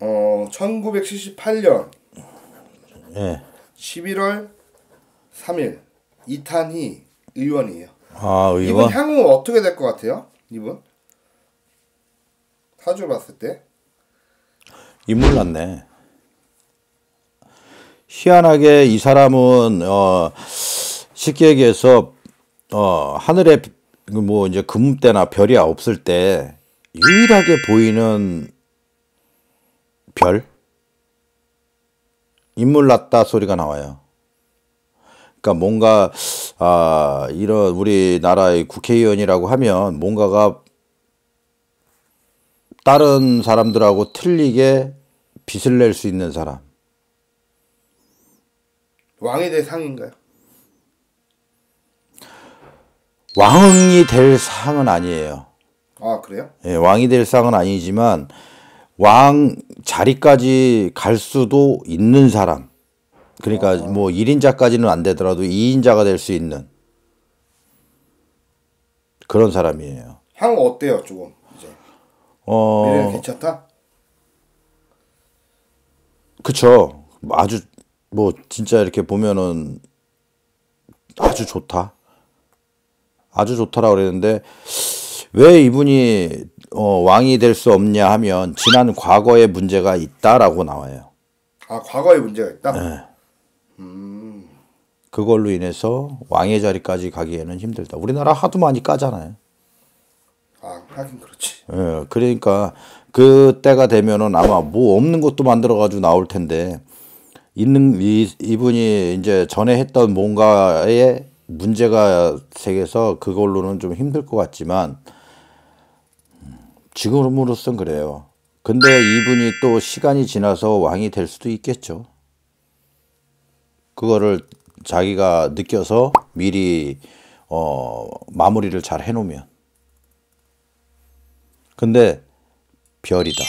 어 1978년 예. 11월 3일 이탄희 의원이에요. 아 의원. 이분 향후 어떻게 될 것 같아요? 이분 사주 봤을 때 인물 났네. 희한하게 이 사람은 어 쉽게 얘기해서 어 하늘에 뭐 이제 금대나 별이 없을 때 유일하게 보이는 별, 인물 났다 소리가 나와요. 그러니까 뭔가 아, 이런 우리나라의 국회의원이라고 하면 뭔가가 다른 사람들하고 틀리게 빚을 낼 수 있는 사람. 왕이 될 상인가요? 왕이 될 상은 아니에요. 아 그래요? 예, 왕이 될 상은 아니지만 왕 자리까지 갈 수도 있는 사람. 그러니까 어. 뭐 1인자까지는 안 되더라도 2인자가 될 수 있는 그런 사람이에요. 향 어때요, 조금 이제? 어. 괜찮다? 그쵸. 아주 뭐 진짜 이렇게 보면은 아주 좋다. 아주 좋다라 그랬는데 왜 이분이 어, 왕이 될 수 없냐 하면 지난 과거에 문제가 있다라고 나와요. 아 과거의 문제가 있다. 네. 음. 그걸로 인해서 왕의 자리까지 가기에는 힘들다. 우리나라 하도 많이 까잖아요. 아 하긴 그렇지. 예, 네, 그러니까 그 때가 되면은 아마 뭐 없는 것도 만들어 가지고 나올 텐데 있는 이, 이분이 이제 전에 했던 뭔가의 문제가 생겨서 그걸로는 좀 힘들 것 같지만. 지금으로선 그래요. 근데 이분이 또 시간이 지나서 왕이 될 수도 있겠죠. 그거를 자기가 느껴서 미리 어, 마무리를 잘 해놓으면. 근데 별이다.